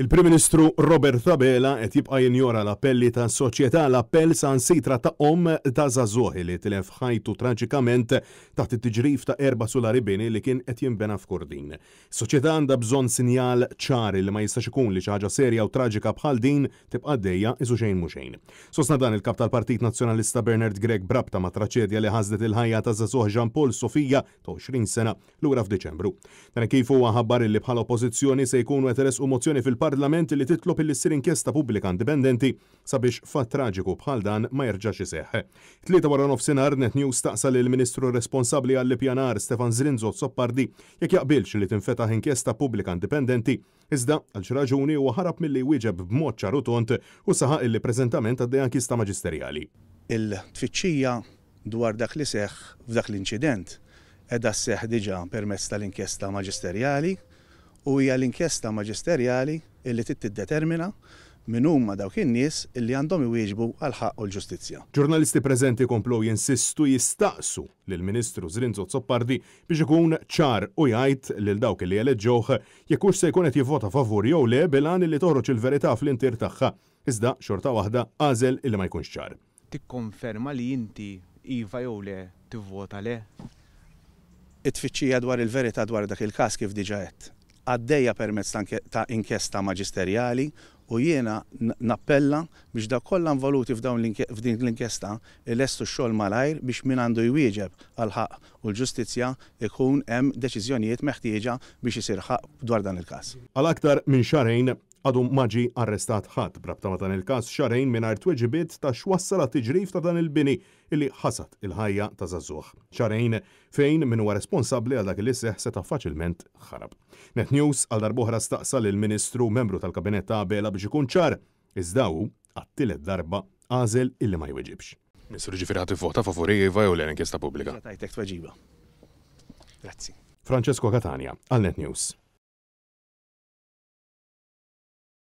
Il-Prim Ministru Robert Tabela qed jibqa' jinjora l-appelli ta' soċjetà l-appell sa nsitra ta' om ta' Zazuhi li tilef ħajtu traġikament taħt it-tiġrif ta' erba solari bini li kien qed jinbena f'Kordin. Soċjetà għandha bżonn sinjal ċar li ma jistax ikun li xi ħaġa serja u traġika bħal din tibqa' dejja iżu xejn mhux xejn. Sosna dan il-kap tal-Partit Nazzjonalista Bernard Greg brabta ma' traċedja li ħażdet il-ħajja ta' Zazoh Jean Paul Sofija ta' 20 sena lura f'Diċembru. Dan kif huwa ħabbar li bħala oppożizzjoni se jkunu qed u mozzjoni fil-Parlament mill-Parlament li titlob il sir inkjesta pubblika indipendenti sabiex fatt traġiku bħal dan ma jerġax iseħħ. Tlieta wara nofsinhar net news taqsal il-Ministru responsabbli għall-pjanar Stefan Zrinzo Soppardi jekk jaqbilx li tinfetaħ inkjesta pubblika indipendenti iżda għal xi raġuni u ħarab milli wieġeb b'mod ċarutont u saħaq illi preżentament għaddej inkjesta maġisterjali. Il-tfittxija dwar dak li seħ f'dak l-inċident edha seħ diġa permezz tal-inkjesta maġisterjali u hija l-inkjesta maġisterjali illi tiddetermina min huma dawk in-nies illi għandhom iwieġbu għal ħaq u l-ġustizzja. Ġurnalisti preżenti komplu jinsistu jistaqsu lil ministru Zrinzo Zoppardi biex ikun ċar u jgħid lil dawk li eleġġoħ jekk se jkun qed jivvota favur jew le bilan li toħroġ il-verità fl-intir tagħha, iżda xorta waħda għażel illi ma jkunx ċar. Tikkonferma li inti iva jew le tivvota le? It-tfittxija dwar il-verità dwar dak il-każ kif diġa għaddeja permezz ta' inkjesta maġisterjali u jiena nappella biex da kollan valuti f'dawn f'din l-inkjesta il-estu xol malajr biex min għandu jwieġeb għal-ħaq u l-ġustizja ikun hemm deċiżjonijiet meħtieġa biex jisir ħaq dwar dan il-każ. Għal aktar minn xarejn għadu maġi arrestat ħadd brabta ma dan il-każ xarejn mingħajr tweġibiet ta' xwassala tiġrif ta' dan il-bini illi ħasat il-ħajja ta' żagħżugħ. Xarejn fejn min huwa responsabbli għal dak li seħ seta' faċilment ħarab. Net News għal darbohra staqsal il-Ministru membru tal-Kabinet ta' Bela biex ikun ċar, iżdaw għat għattilet darba għażel illi ma jweġibx. Ministru ġifirati Fota favori Iva l-inkjesta pubblika. Grazzi. Francesco Catania, għal Net News.